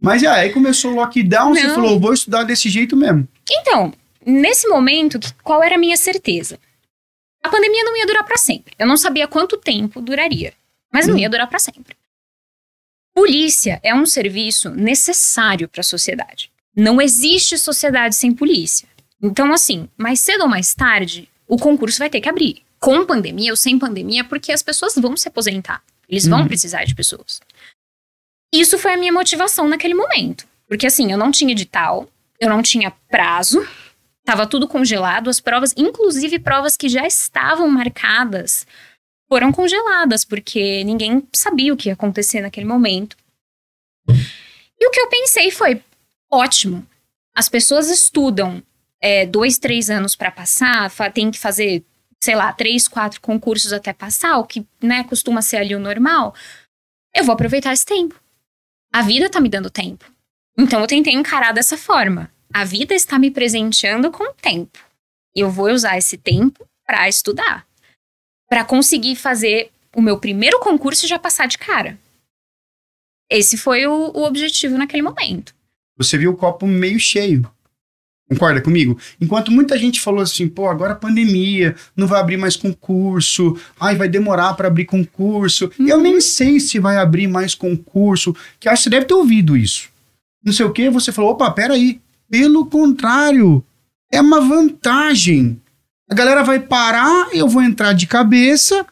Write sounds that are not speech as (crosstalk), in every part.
Mas já, ah, aí começou o lockdown, Não. você falou, vou estudar desse jeito mesmo. Então, nesse momento, qual era a minha certeza? A pandemia não ia durar para sempre. Eu não sabia quanto tempo duraria, mas não uhum. ia durar para sempre. Polícia é um serviço necessário para a sociedade. Não existe sociedade sem polícia. Então, assim, mais cedo ou mais tarde, o concurso vai ter que abrir. Com pandemia ou sem pandemia, porque as pessoas vão se aposentar. Eles vão uhum. precisar de pessoas. Isso foi a minha motivação naquele momento. Porque assim, eu não tinha edital, eu não tinha prazo, estava tudo congelado, as provas, inclusive provas que já estavam marcadas, foram congeladas, porque ninguém sabia o que ia acontecer naquele momento. E o que eu pensei foi: ótimo, as pessoas estudam é, dois, três anos para passar, tem que fazer, sei lá, três, quatro concursos até passar, o que né, costuma ser ali o normal. Eu vou aproveitar esse tempo a vida tá me dando tempo. Então eu tentei encarar dessa forma. A vida está me presenteando com tempo. e Eu vou usar esse tempo para estudar, para conseguir fazer o meu primeiro concurso e já passar de cara. Esse foi o, o objetivo naquele momento. Você viu o copo meio cheio. Concorda comigo? Enquanto muita gente falou assim, pô, agora pandemia, não vai abrir mais concurso, ai, vai demorar para abrir concurso. Uhum. Eu nem uhum. sei se vai abrir mais concurso, que acho que você deve ter ouvido isso. Não sei o que, você falou, opa, peraí. Pelo contrário, é uma vantagem. A galera vai parar, eu vou entrar de cabeça,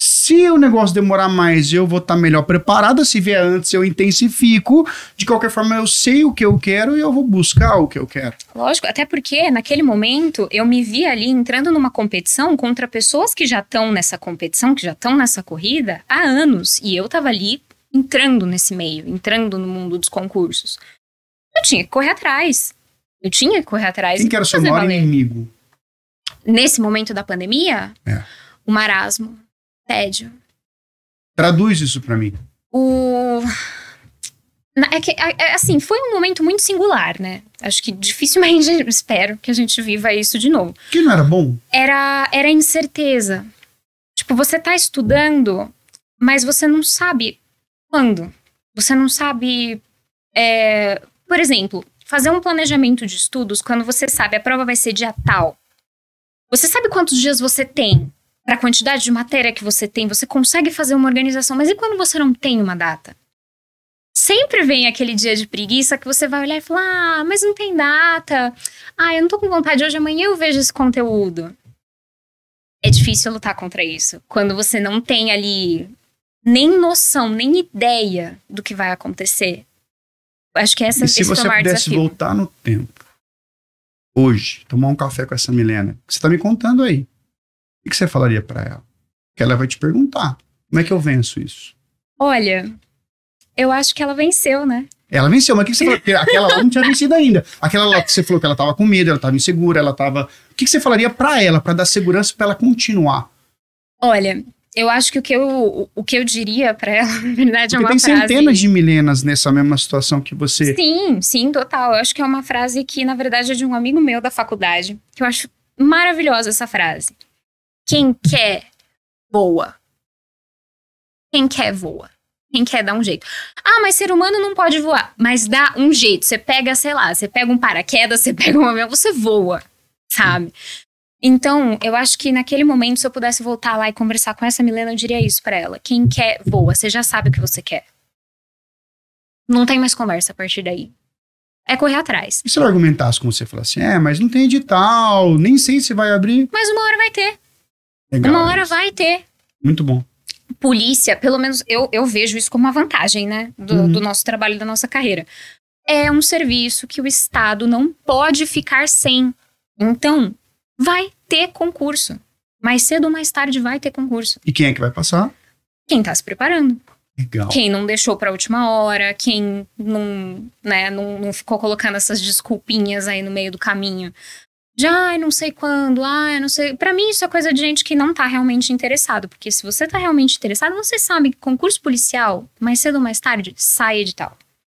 se o negócio demorar mais, eu vou estar tá melhor preparada. Se vier antes, eu intensifico. De qualquer forma, eu sei o que eu quero e eu vou buscar o que eu quero. Lógico, até porque naquele momento eu me vi ali entrando numa competição contra pessoas que já estão nessa competição, que já estão nessa corrida há anos. E eu estava ali entrando nesse meio, entrando no mundo dos concursos. Eu tinha que correr atrás. Eu tinha que correr atrás. Quem que era seu maior valer. inimigo? Nesse momento da pandemia, é. o marasmo tédio. Traduz isso para mim. O é que, é, é, assim, foi um momento muito singular, né? Acho que dificilmente (laughs) espero que a gente viva isso de novo. Que não era bom? Era, era incerteza. Tipo, você tá estudando, mas você não sabe quando. Você não sabe. É, por exemplo, fazer um planejamento de estudos quando você sabe a prova vai ser dia tal. Você sabe quantos dias você tem para a quantidade de matéria que você tem, você consegue fazer uma organização. Mas e quando você não tem uma data? Sempre vem aquele dia de preguiça que você vai olhar e falar: ah, mas não tem data. Ah, eu não tô com vontade hoje, amanhã eu vejo esse conteúdo. É difícil lutar contra isso. Quando você não tem ali nem noção, nem ideia do que vai acontecer. Acho que essa e se você pudesse desafio. voltar no tempo, hoje, tomar um café com essa Milena, que você tá me contando aí o que você falaria para ela? Que ela vai te perguntar: como é que eu venço isso? Olha, eu acho que ela venceu, né? Ela venceu, mas o que você falou? (laughs) aquela lá não tinha vencido ainda. Aquela lá que você falou que ela tava com medo, ela tava insegura, ela tava. O que você falaria para ela, para dar segurança para ela continuar? Olha, eu acho que o que eu, o que eu diria para ela, (laughs) na verdade, é Porque é uma frase. Tem centenas de milenas nessa mesma situação que você. Sim, sim, total. Eu acho que é uma frase que, na verdade, é de um amigo meu da faculdade, que eu acho maravilhosa essa frase. Quem quer, voa. Quem quer, voa. Quem quer dar um jeito. Ah, mas ser humano não pode voar. Mas dá um jeito. Você pega, sei lá, você pega um paraquedas, (laughs) você pega um avião, você voa, sabe? Então, eu acho que naquele momento, se eu pudesse voltar lá e conversar com essa Milena, eu diria isso para ela. Quem quer, voa. Você já sabe o que você quer. Não tem mais conversa a partir daí. É correr atrás. E se ela argumentasse com você e falasse assim: é, mas não tem edital, nem sei se vai abrir. Mas uma hora vai ter. Legal, uma hora isso. vai ter. Muito bom. Polícia, pelo menos eu, eu vejo isso como uma vantagem, né? Do, uhum. do nosso trabalho, da nossa carreira. É um serviço que o Estado não pode ficar sem. Então, vai ter concurso. Mais cedo ou mais tarde vai ter concurso. E quem é que vai passar? Quem tá se preparando. Legal. Quem não deixou pra última hora, quem não, né, não, não ficou colocando essas desculpinhas aí no meio do caminho de ai, não sei quando, ai, não sei. Para mim, isso é coisa de gente que não tá realmente interessado, porque se você tá realmente interessado, você sabe que concurso policial, mais cedo ou mais tarde, sai edital.